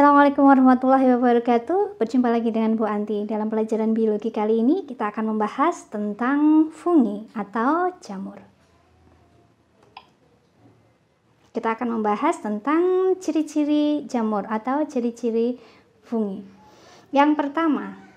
Assalamualaikum warahmatullahi wabarakatuh. Berjumpa lagi dengan Bu Anti. Dalam pelajaran biologi kali ini kita akan membahas tentang fungi atau jamur. Kita akan membahas tentang ciri-ciri jamur atau ciri-ciri fungi. Yang pertama,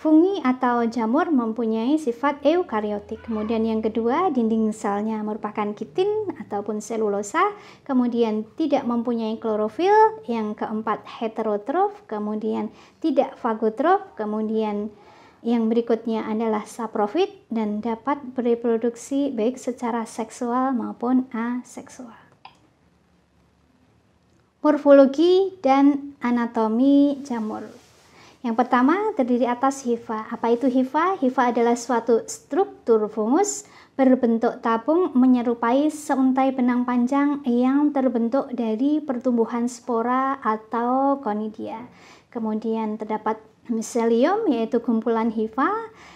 Fungi atau jamur mempunyai sifat eukariotik. Kemudian yang kedua, dinding selnya merupakan kitin ataupun selulosa. Kemudian tidak mempunyai klorofil. Yang keempat, heterotrof. Kemudian tidak fagotrof. Kemudian yang berikutnya adalah saprofit dan dapat bereproduksi baik secara seksual maupun aseksual. Morfologi dan anatomi jamur. Yang pertama terdiri atas hifa. Apa itu hifa? Hifa adalah suatu struktur fungus berbentuk tabung menyerupai seuntai benang panjang yang terbentuk dari pertumbuhan spora atau konidia. Kemudian terdapat miselium yaitu kumpulan hifa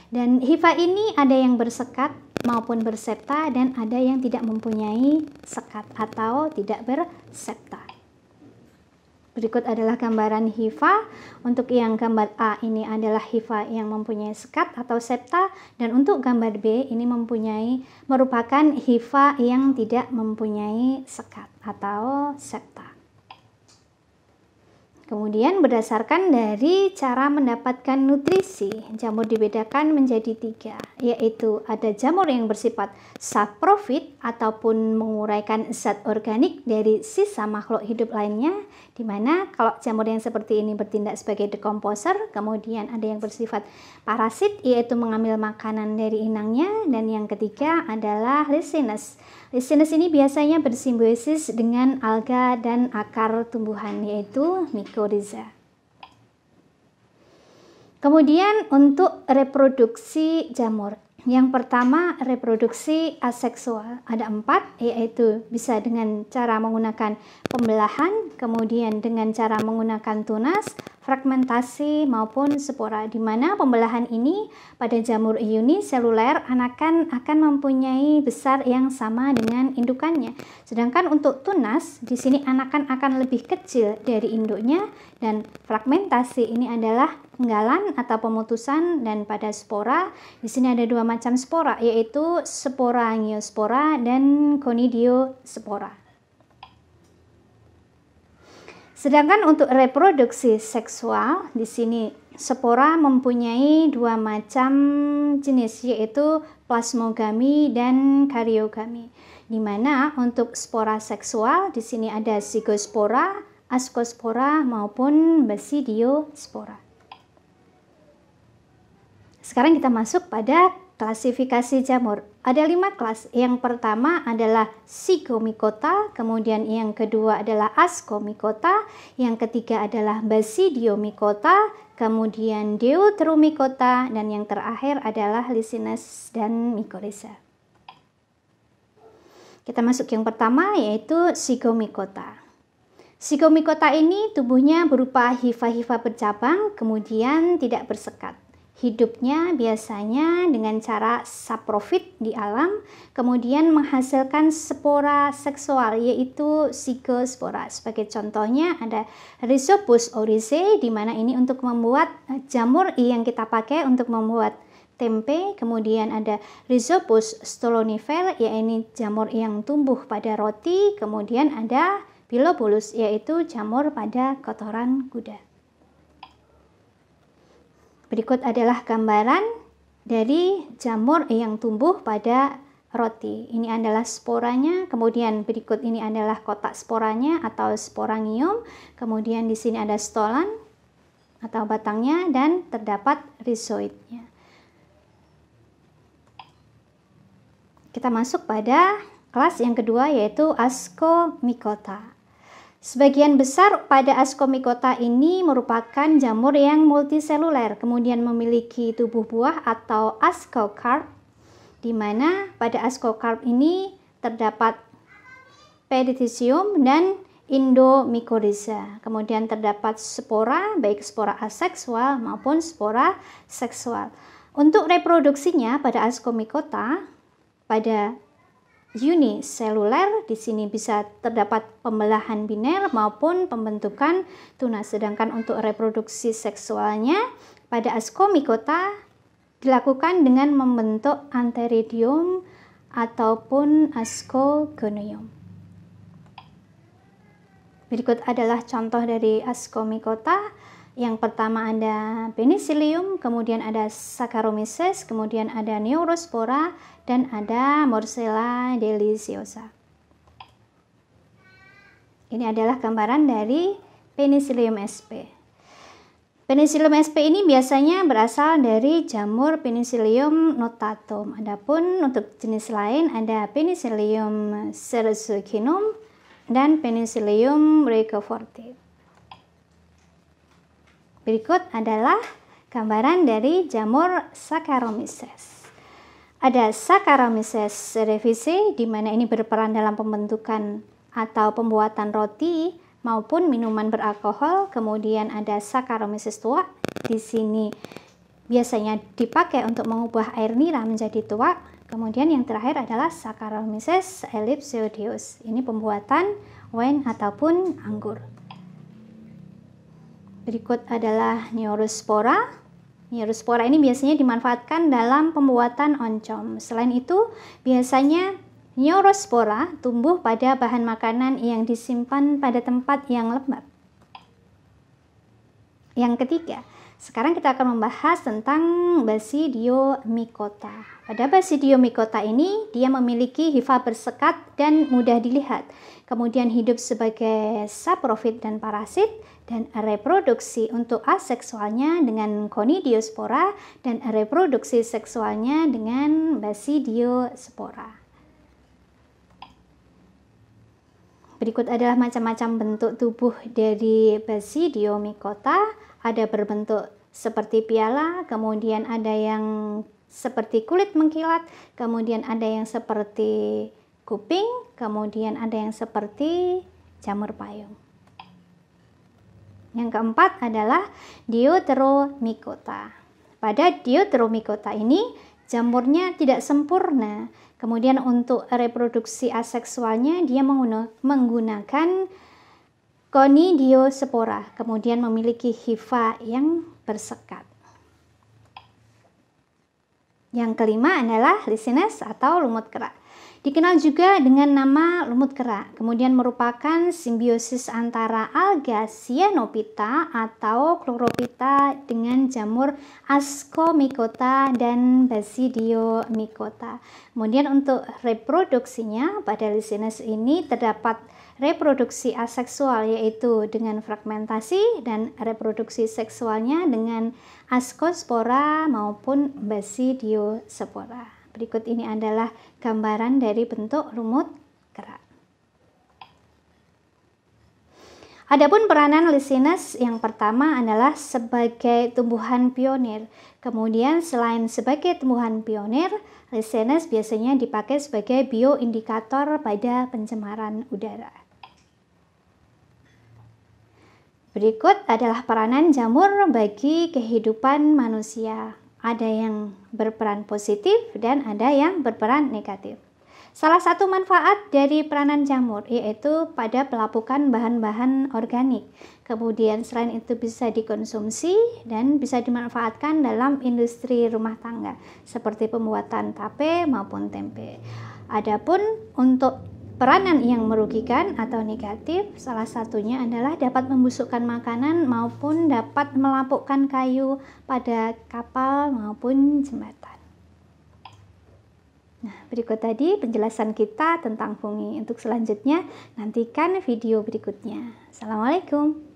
dan hifa ini ada yang bersekat maupun bersepta dan ada yang tidak mempunyai sekat atau tidak bersepta. Berikut adalah gambaran hifa. Untuk yang gambar A ini adalah hifa yang mempunyai sekat atau septa dan untuk gambar B ini mempunyai merupakan hifa yang tidak mempunyai sekat atau septa. Kemudian berdasarkan dari cara mendapatkan nutrisi, jamur dibedakan menjadi tiga, yaitu ada jamur yang bersifat saprofit ataupun menguraikan zat organik dari sisa makhluk hidup lainnya, di mana kalau jamur yang seperti ini bertindak sebagai dekomposer, kemudian ada yang bersifat parasit, yaitu mengambil makanan dari inangnya, dan yang ketiga adalah lisinus, Listenes ini biasanya bersimbiosis dengan alga dan akar tumbuhan yaitu mikoriza. Kemudian untuk reproduksi jamur. Yang pertama reproduksi aseksual. Ada empat yaitu bisa dengan cara menggunakan pembelahan, kemudian dengan cara menggunakan tunas, fragmentasi maupun spora di mana pembelahan ini pada jamur seluler anakan akan mempunyai besar yang sama dengan indukannya. Sedangkan untuk tunas di sini anakan akan lebih kecil dari induknya dan fragmentasi ini adalah penggalan atau pemutusan dan pada spora di sini ada dua macam spora yaitu spora angiospora dan conidiospora. Sedangkan untuk reproduksi seksual di sini spora mempunyai dua macam jenis yaitu plasmogami dan karyogami. Di mana untuk spora seksual di sini ada zigospora, ascospora maupun basidiospora. Sekarang kita masuk pada Klasifikasi jamur ada lima kelas. Yang pertama adalah Zygomicota, kemudian yang kedua adalah askomikota, yang ketiga adalah Basidiomycota, kemudian Deuteromycota, dan yang terakhir adalah Lichens dan Mycorrhiza. Kita masuk yang pertama yaitu Zygomicota. Zygomicota ini tubuhnya berupa hifa-hifa bercabang, kemudian tidak bersekat. Hidupnya biasanya dengan cara saprofit di alam, kemudian menghasilkan spora seksual yaitu psikospora. Sebagai contohnya ada Rhizopus oryzae di mana ini untuk membuat eh, jamur yang kita pakai untuk membuat tempe, kemudian ada Rhizopus stolonifer yaitu jamur yang tumbuh pada roti, kemudian ada Pilobulus, yaitu jamur pada kotoran kuda. Berikut adalah gambaran dari jamur yang tumbuh pada roti. Ini adalah sporanya, kemudian berikut ini adalah kotak sporanya atau sporangium, kemudian di sini ada stolan atau batangnya dan terdapat rhizoidnya. Kita masuk pada kelas yang kedua yaitu ascomycota. Sebagian besar pada askomikota ini merupakan jamur yang multiseluler, kemudian memiliki tubuh buah atau ascocarp, di mana pada ascocarp ini terdapat pedicium dan indomycorrhiza. Kemudian terdapat spora, baik spora aseksual maupun spora seksual. Untuk reproduksinya pada askomikota, pada uniseluler. Di sini bisa terdapat pembelahan biner maupun pembentukan tunas. Sedangkan untuk reproduksi seksualnya pada askomikota dilakukan dengan membentuk anteridium ataupun askogonium. Berikut adalah contoh dari askomikota. Yang pertama ada penicillium, kemudian ada saccharomyces, kemudian ada neurospora, dan ada morcella deliciosa. Ini adalah gambaran dari penicillium sp. Penicillium sp ini biasanya berasal dari jamur penicillium notatum. Adapun untuk jenis lain ada penicillium serzucinum dan penicillium roqueforti. Berikut adalah gambaran dari jamur Saccharomyces. Ada Saccharomyces cerevisiae di mana ini berperan dalam pembentukan atau pembuatan roti maupun minuman beralkohol. Kemudian ada Saccharomyces tua. Di sini biasanya dipakai untuk mengubah air nira menjadi tua. Kemudian yang terakhir adalah Saccharomyces ellipsoideus Ini pembuatan wine ataupun anggur. Berikut adalah neurospora. Neurospora ini biasanya dimanfaatkan dalam pembuatan oncom. Selain itu, biasanya neurospora tumbuh pada bahan makanan yang disimpan pada tempat yang lembab. Yang ketiga, sekarang kita akan membahas tentang Basidiomycota. Pada Basidiomycota ini, dia memiliki hifa bersekat dan mudah dilihat. Kemudian hidup sebagai saprofit dan parasit dan reproduksi untuk aseksualnya dengan konidiospora dan reproduksi seksualnya dengan basidiospora. Berikut adalah macam-macam bentuk tubuh dari Basidiomycota ada berbentuk seperti piala, kemudian ada yang seperti kulit mengkilat, kemudian ada yang seperti kuping, kemudian ada yang seperti jamur payung. Yang keempat adalah deuteromikota. Pada deuteromikota ini jamurnya tidak sempurna. Kemudian untuk reproduksi aseksualnya dia menggunakan konidiospora, kemudian memiliki hifa yang bersekat. Yang kelima adalah lisines atau lumut kera. Dikenal juga dengan nama lumut kera, kemudian merupakan simbiosis antara alga cyanopita atau chlorophyta dengan jamur ascomycota dan basidiomycota. Kemudian untuk reproduksinya pada lisines ini terdapat reproduksi aseksual yaitu dengan fragmentasi dan reproduksi seksualnya dengan askospora maupun basidiospora. Berikut ini adalah gambaran dari bentuk rumut kerak. Adapun peranan Lichens yang pertama adalah sebagai tumbuhan pionir. Kemudian selain sebagai tumbuhan pionir, Lichens biasanya dipakai sebagai bioindikator pada pencemaran udara. Berikut adalah peranan jamur bagi kehidupan manusia. Ada yang berperan positif dan ada yang berperan negatif. Salah satu manfaat dari peranan jamur yaitu pada pelapukan bahan-bahan organik. Kemudian selain itu bisa dikonsumsi dan bisa dimanfaatkan dalam industri rumah tangga seperti pembuatan tape maupun tempe. Adapun untuk Peranan yang merugikan atau negatif salah satunya adalah dapat membusukkan makanan maupun dapat melapukkan kayu pada kapal maupun jembatan. Nah, berikut tadi penjelasan kita tentang fungi. Untuk selanjutnya, nantikan video berikutnya. Assalamualaikum.